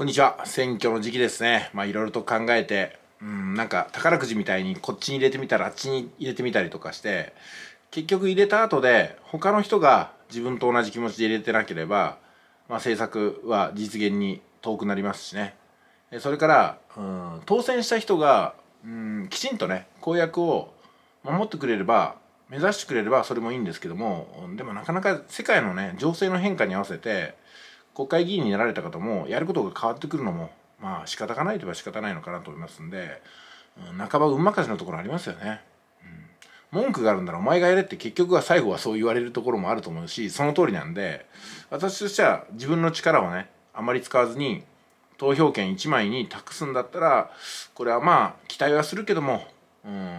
こんにちは選挙の時期ですねまあいろいろと考えてうんなんか宝くじみたいにこっちに入れてみたらあっちに入れてみたりとかして結局入れた後で他の人が自分と同じ気持ちで入れてなければ、まあ、政策は実現に遠くなりますしねそれからうん当選した人がうんきちんとね公約を守ってくれれば目指してくれればそれもいいんですけどもでもなかなか世界のね情勢の変化に合わせて国会議員になられた方もやることが変わってくるのもまあ仕方がないといえば仕方ないのかなと思いますんで、うん、半ば運任せのところありますよね、うん。文句があるんならお前がやれって結局は最後はそう言われるところもあると思うしその通りなんで私としては自分の力をねあまり使わずに投票権1枚に託すんだったらこれはまあ期待はするけどもうん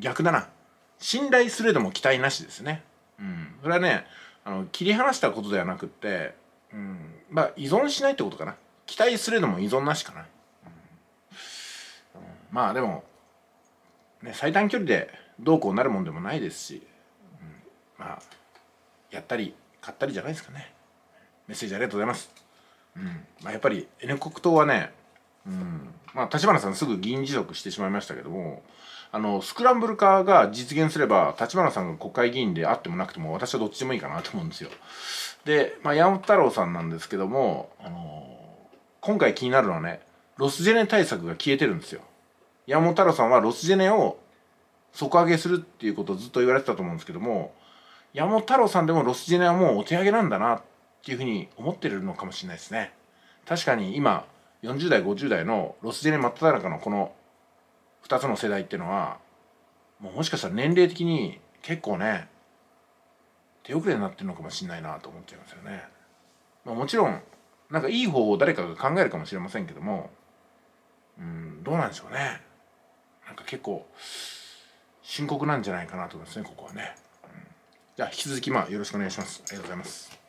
逆だな信頼するでも期待なしですね。うん、それはねあの切り離したことではなくってまあ依存しないってことかな期待するのも依存なしかな、うん、まあでも、ね、最短距離でどうこうなるもんでもないですし、うん、まあやったり買ったりじゃないですかねメッセージありがとうございます、うんまあ、やっぱり N 国党はねうん、まあ、橘さんすぐ議員辞職してしまいましたけども、あの、スクランブル化が実現すれば、立花さんが国会議員であってもなくても、私はどっちでもいいかなと思うんですよ。で、まあ、山本太郎さんなんですけども、あの今回気になるのはね、ロスジェネ対策が消えてるんですよ。山本太郎さんはロスジェネを底上げするっていうことをずっと言われてたと思うんですけども、山本太郎さんでもロスジェネはもうお手上げなんだなっていうふうに思ってるのかもしれないですね。確かに今、40代50代のロスジェネ真っただ中のこの2つの世代っていうのはもうもしかしたら年齢的に結構ね手遅れになってるのかもしれないなと思っちゃいますよね。まあ、もちろんなんかいい方法を誰かが考えるかもしれませんけどもうんどうなんでしょうね。なんか結構深刻なんじゃないかなと思いますねここはね。うん、じゃあ引き続きまあよろしくお願いします。ありがとうございます。